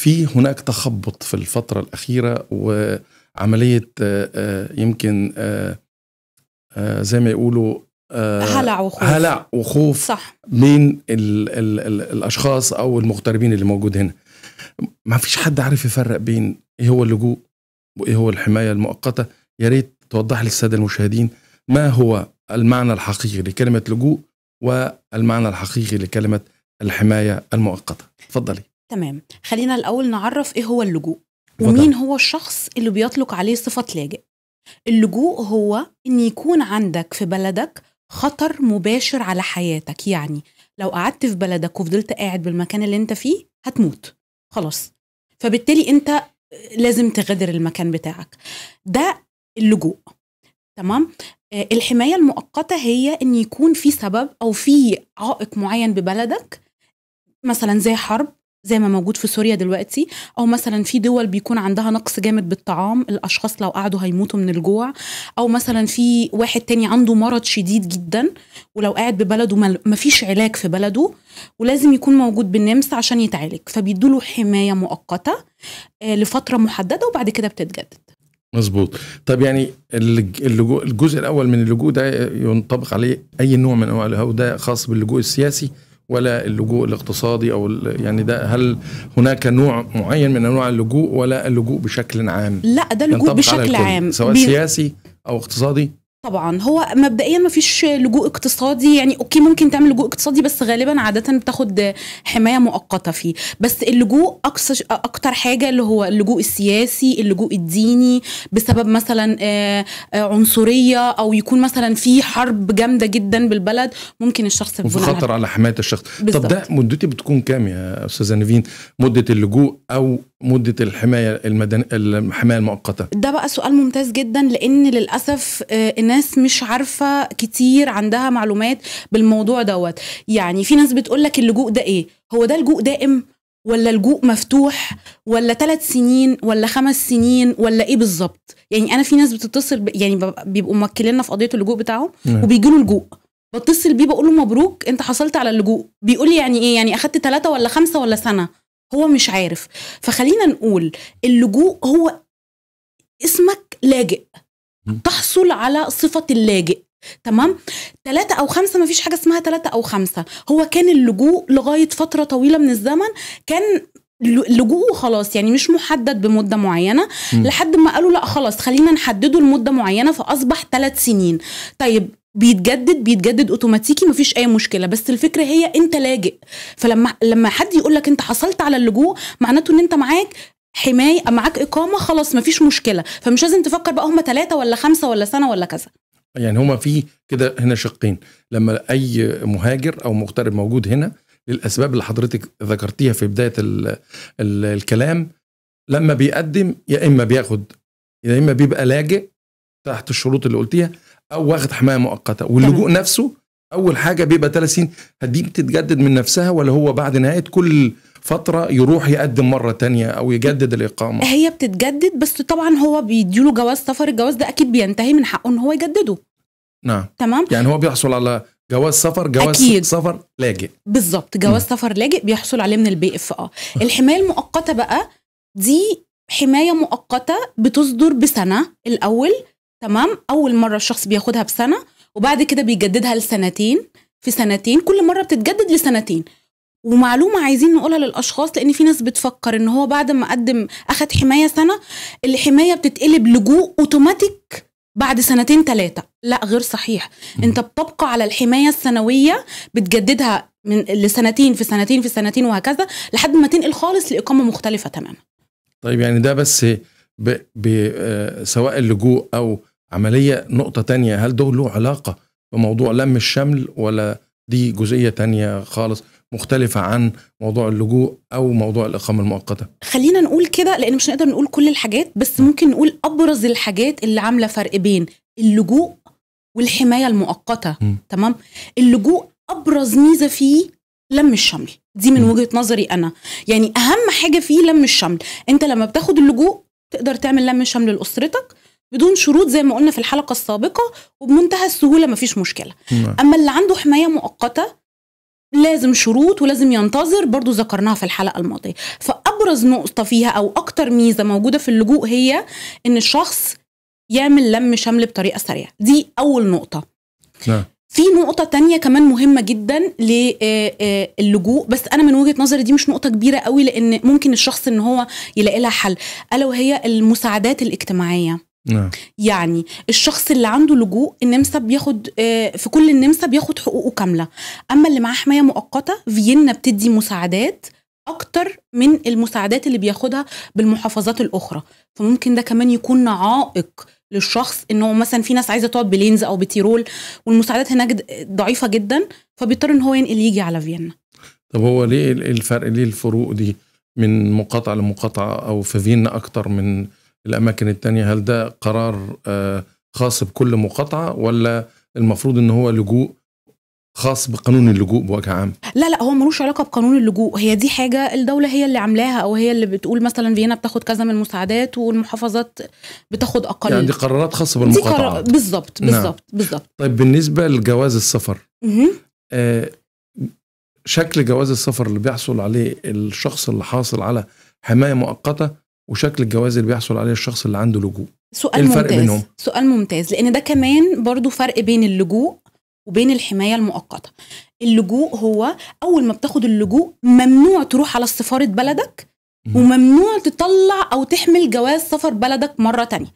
في هناك تخبط في الفترة الأخيرة وعملية آه، آه، يمكن آه، زي ما يقولوا هلع وخوف هلع وخوف صح. بين الـ الـ الـ الأشخاص أو المغتربين اللي موجود هنا ما فيش حد عارف يفرق بين إيه هو اللجوء وإيه هو الحماية المؤقتة يا ريت توضح للسادة المشاهدين ما هو المعنى الحقيقي لكلمة لجوء والمعنى الحقيقي لكلمة الحماية المؤقتة تفضلي تمام خلينا الأول نعرف إيه هو اللجوء ومين هو الشخص اللي بيطلق عليه صفة لاجئ اللجوء هو إن يكون عندك في بلدك خطر مباشر على حياتك يعني لو قعدت في بلدك وفضلت قاعد بالمكان اللي انت فيه هتموت خلاص فبالتالي انت لازم تغادر المكان بتاعك ده اللجوء تمام آه، الحمايه المؤقته هي ان يكون في سبب او في عائق معين ببلدك مثلا زي حرب زي ما موجود في سوريا دلوقتي او مثلا في دول بيكون عندها نقص جامد بالطعام الاشخاص لو قعدوا هيموتوا من الجوع او مثلا في واحد تاني عنده مرض شديد جدا ولو قاعد ببلده ما فيش علاج في بلده ولازم يكون موجود بالنمس عشان يتعالج فبيدوله حمايه مؤقته آه، لفتره محدده وبعد كده بتتجدد مظبوط طب يعني اللجوء الجزء الاول من اللجوء ده ينطبق عليه اي نوع من انواع او ده خاص باللجوء السياسي ولا اللجوء الاقتصادي او يعني ده هل هناك نوع معين من انواع اللجوء ولا اللجوء بشكل عام؟ لا ده لجوء بشكل عام سواء بي... سياسي او اقتصادي طبعا هو مبدئيا ما فيش لجوء اقتصادي يعني اوكي ممكن تعمل لجوء اقتصادي بس غالبا عاده بتاخد حمايه مؤقته فيه بس اللجوء اكثر اكتر حاجه اللي هو اللجوء السياسي اللجوء الديني بسبب مثلا آه، آه، عنصريه او يكون مثلا في حرب جامده جدا بالبلد ممكن الشخص وفي خطر على حمايه الشخص بالزبط. طب ده مدته بتكون كام يا استاذه نيفين مده اللجوء او مده الحمايه المدن... الحمايه المؤقته ده بقى سؤال ممتاز جدا لان للاسف آه، الناس مش عارفه كتير عندها معلومات بالموضوع دوت يعني في ناس بتقول لك اللجوء ده ايه هو ده لجوء دائم ولا لجوء مفتوح ولا ثلاث سنين ولا خمس سنين ولا ايه بالظبط يعني انا في ناس بتتصل ب... يعني بيبقوا موكليننا في قضيه اللجوء بتاعهم نعم. وبيجي له لجوء بتصل بيه بقول له مبروك انت حصلت على اللجوء بيقول لي يعني ايه يعني اخدت ثلاثة ولا خمسة ولا سنة هو مش عارف فخلينا نقول اللجوء هو اسمك لاجئ تحصل على صفة اللاجئ تمام ثلاثة أو خمسة ما فيش حاجة اسمها ثلاثة أو خمسة هو كان اللجوء لغاية فترة طويلة من الزمن كان لجوءه خلاص يعني مش محدد بمده معينه م. لحد ما قالوا لا خلاص خلينا نحدده لمده معينه فاصبح ثلاث سنين طيب بيتجدد بيتجدد اوتوماتيكي مفيش اي مشكله بس الفكره هي انت لاجئ فلما لما حد يقول لك انت حصلت على اللجوء معناته ان انت معاك حمايه معاك اقامه خلاص مفيش مشكله فمش لازم تفكر بقى هم ثلاثه ولا خمسه ولا سنه ولا كذا يعني هما في كده هنا شقين لما اي مهاجر او مغترب موجود هنا للاسباب اللي حضرتك ذكرتيها في بدايه الـ الـ الكلام لما بيقدم يا اما بياخد يا اما بيبقى لاجئ تحت الشروط اللي قلتيها او واخد حمايه مؤقته واللجوء نفسه اول حاجه بيبقى ثلاث سنين دي بتتجدد من نفسها ولا هو بعد نهايه كل فترة يروح يقدم مرة تانية أو يجدد الإقامة هي بتتجدد بس طبعا هو بيديله جواز سفر الجواز ده أكيد بينتهي من حقه إن هو يجدده نعم تمام يعني هو بيحصل على جواز سفر جواز أكيد. سفر لاجئ بالظبط جواز م. سفر لاجئ بيحصل عليه من البي اف اه الحمايه المؤقته بقى دي حمايه مؤقته بتصدر بسنه الاول تمام اول مره الشخص بياخدها بسنه وبعد كده بيجددها لسنتين في سنتين كل مره بتتجدد لسنتين ومعلومه عايزين نقولها للاشخاص لان في ناس بتفكر ان هو بعد ما قدم اخد حمايه سنه الحمايه بتتقلب لجوء اوتوماتيك بعد سنتين ثلاثه لا غير صحيح انت بتبقى على الحمايه السنويه بتجددها من لسنتين في سنتين في سنتين وهكذا لحد ما تنقل خالص لاقامه مختلفه تماما طيب يعني ده بس ب... ب... آه، سواء اللجوء او عملية نقطة تانية هل دول له علاقة بموضوع لم الشمل ولا دي جزئية تانية خالص مختلفة عن موضوع اللجوء أو موضوع الإقامة المؤقتة خلينا نقول كده لأن مش هنقدر نقول كل الحاجات بس ممكن نقول أبرز الحاجات اللي عاملة فرق بين اللجوء والحماية المؤقتة م. تمام اللجوء أبرز ميزة فيه لم الشمل دي من وجهه نظري انا يعني اهم حاجه فيه لم الشمل انت لما بتاخد اللجوء تقدر تعمل لم شمل لاسرتك بدون شروط زي ما قلنا في الحلقه السابقه وبمنتهى السهوله مفيش مشكله مم. نعم. اما اللي عنده حمايه مؤقته لازم شروط ولازم ينتظر برضو ذكرناها في الحلقه الماضيه فابرز نقطه فيها او اكتر ميزه موجوده في اللجوء هي ان الشخص يعمل لم شمل بطريقه سريعه دي اول نقطه نعم. في نقطة تانية كمان مهمة جدا آه، آه، للجوء بس أنا من وجهة نظري دي مش نقطة كبيرة قوي لأن ممكن الشخص إن هو يلاقي لها حل ألا وهي المساعدات الاجتماعية نعم. يعني الشخص اللي عنده لجوء النمسا بياخد آه، في كل النمسا بياخد حقوقه كامله اما اللي معاه حمايه مؤقته فيينا بتدي مساعدات اكتر من المساعدات اللي بياخدها بالمحافظات الاخرى فممكن ده كمان يكون عائق للشخص انه مثلا في ناس عايزه تقعد بلينز او بتيرول والمساعدات هناك ضعيفه جدا فبيضطر ان هو ينقل يجي على فيينا طب هو ليه الفرق ليه الفروق دي من مقاطعه لمقاطعه او في فيينا اكتر من الاماكن التانية هل ده قرار آه، خاص بكل مقاطعه ولا المفروض ان هو لجوء خاص بقانون اللجوء بوجه عام لا لا هو ملوش علاقه بقانون اللجوء هي دي حاجه الدوله هي اللي عاملاها او هي اللي بتقول مثلا فيينا بتاخد كذا من المساعدات والمحافظات بتاخد اقل يعني دي قرارات خاصه بالمقاطعه قرار... بالظبط بالظبط نعم. بالظبط طيب بالنسبه لجواز السفر آه شكل جواز السفر اللي بيحصل عليه الشخص اللي حاصل على حمايه مؤقته وشكل الجواز اللي بيحصل عليه الشخص اللي عنده لجوء سؤال إيه الفرق ممتاز بينهم؟ سؤال ممتاز لان ده كمان برضو فرق بين اللجوء وبين الحمايه المؤقته اللجوء هو اول ما بتاخد اللجوء ممنوع تروح على سفاره بلدك وممنوع تطلع او تحمل جواز سفر بلدك مره تانية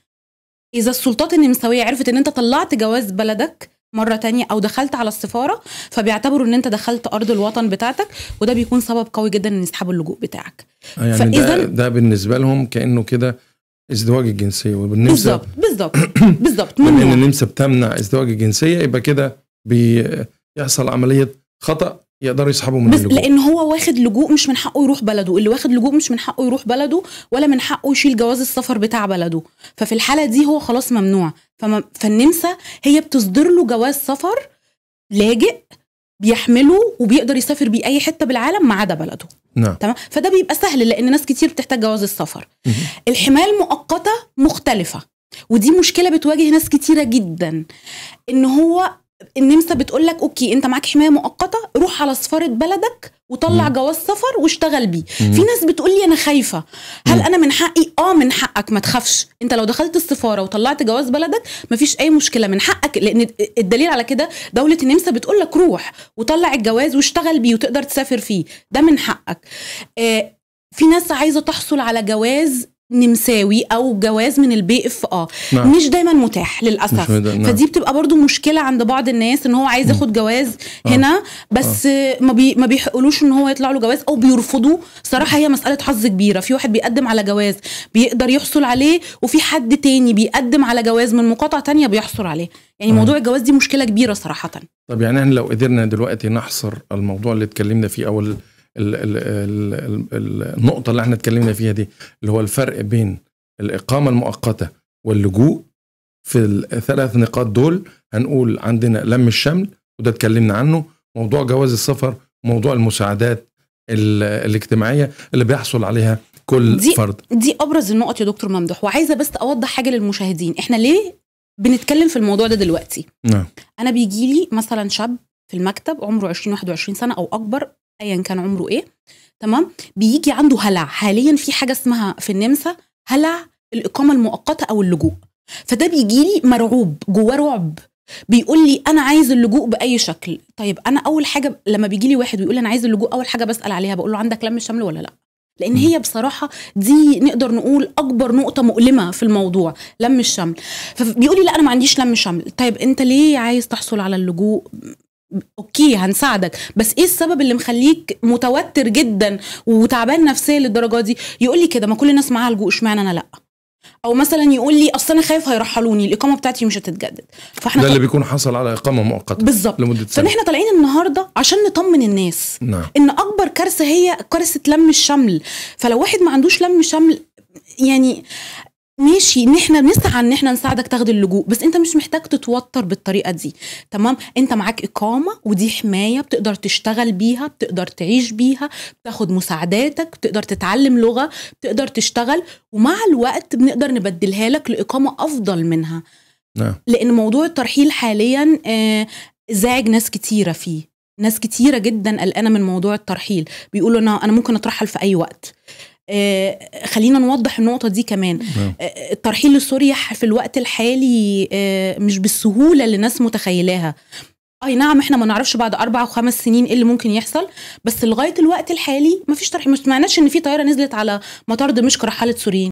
اذا السلطات النمساويه عرفت ان انت طلعت جواز بلدك مره تانية او دخلت على السفاره فبيعتبروا ان انت دخلت ارض الوطن بتاعتك وده بيكون سبب قوي جدا ان يسحبوا اللجوء بتاعك آه، يعني فاذا ده, ده بالنسبه لهم كانه كده ازدواج الجنسيه والنمسا بالظبط بالظبط بالظبط ان النمسا بتمنع ازدواج الجنسيه يبقى كده بيحصل عمليه خطا يقدروا يسحبوا من بس اللجوء لان هو واخد لجوء مش من حقه يروح بلده اللي واخد لجوء مش من حقه يروح بلده ولا من حقه يشيل جواز السفر بتاع بلده ففي الحاله دي هو خلاص ممنوع فما فالنمسا هي بتصدر له جواز سفر لاجئ بيحمله وبيقدر يسافر بيه اي حته بالعالم ما عدا بلده نعم تمام فده بيبقى سهل لان ناس كتير بتحتاج جواز السفر الحمايه المؤقته مختلفه ودي مشكله بتواجه ناس كتيره جدا ان هو النمسا بتقول لك اوكي انت معاك حمايه مؤقته روح على سفاره بلدك وطلع جواز سفر واشتغل بيه في ناس بتقول لي انا خايفه هل انا من حقي اه من حقك ما تخافش انت لو دخلت السفاره وطلعت جواز بلدك مفيش اي مشكله من حقك لان الدليل على كده دوله النمسا بتقول لك روح وطلع الجواز واشتغل بيه وتقدر تسافر فيه ده من حقك آه في ناس عايزه تحصل على جواز نمساوي او جواز من البي اف اه نعم. مش دايما متاح للاسف مش نعم. فدي بتبقى برضو مشكله عند بعض الناس ان هو عايز ياخد جواز آه. هنا بس آه. ما بي ما بيحقلوش ان هو يطلع له جواز او بيرفضوا صراحه هي مساله حظ كبيره في واحد بيقدم على جواز بيقدر يحصل عليه وفي حد تاني بيقدم على جواز من مقاطعه تانية بيحصل عليه يعني آه. موضوع الجواز دي مشكله كبيره صراحه طب يعني احنا لو قدرنا دلوقتي نحصر الموضوع اللي اتكلمنا فيه اول النقطه اللي احنا اتكلمنا فيها دي اللي هو الفرق بين الاقامه المؤقته واللجوء في الثلاث نقاط دول هنقول عندنا لم الشمل وده اتكلمنا عنه موضوع جواز السفر موضوع المساعدات الاجتماعيه اللي بيحصل عليها كل دي فرد دي ابرز النقط يا دكتور ممدوح وعايزه بس اوضح حاجه للمشاهدين احنا ليه بنتكلم في الموضوع ده دلوقتي نعم انا بيجي لي مثلا شاب في المكتب عمره 20 21 سنه او اكبر ايا كان عمره ايه تمام بيجي عنده هلع حاليا في حاجه اسمها في النمسا هلع الاقامه المؤقته او اللجوء فده بيجي لي مرعوب جواه رعب بيقول لي انا عايز اللجوء باي شكل طيب انا اول حاجه لما بيجي لي واحد ويقول لي انا عايز اللجوء اول حاجه بسال عليها بقول له عندك لم شمل ولا لا لان هي بصراحه دي نقدر نقول اكبر نقطه مؤلمه في الموضوع لم الشمل فبيقول لي لا انا ما عنديش لم شمل طيب انت ليه عايز تحصل على اللجوء اوكي هنساعدك بس ايه السبب اللي مخليك متوتر جدا وتعبان نفسيا للدرجه دي يقول لي كده ما كل الناس معاها لجوء اشمعنى انا لا او مثلا يقول لي اصل انا خايف هيرحلوني الاقامه بتاعتي مش هتتجدد فاحنا ده اللي بيكون حصل على اقامه مؤقته بالظبط لمده سنه فاحنا طالعين النهارده عشان نطمن الناس نعم. ان اكبر كارثه هي كارثه لم الشمل فلو واحد ما عندوش لم شمل يعني ماشي ان احنا بنسعى ان احنا نساعدك تاخد اللجوء بس انت مش محتاج تتوتر بالطريقه دي تمام انت معاك اقامه ودي حمايه بتقدر تشتغل بيها بتقدر تعيش بيها بتاخد مساعداتك بتقدر تتعلم لغه بتقدر تشتغل ومع الوقت بنقدر نبدلها لك لاقامه افضل منها نعم. لان موضوع الترحيل حاليا آه، زعج ناس كتيره فيه ناس كتيره جدا قلقانه من موضوع الترحيل بيقولوا انا انا ممكن اترحل في اي وقت آه، خلينا نوضح النقطه دي كمان نعم. آه، الترحيل لسوريا في الوقت الحالي آه، مش بالسهوله اللي الناس متخيلاها اي نعم احنا ما نعرفش بعد اربع او خمس سنين ايه اللي ممكن يحصل بس لغايه الوقت الحالي ما فيش ترحيل ما سمعناش ان في طياره نزلت على مطار دمشق رحلت سوريين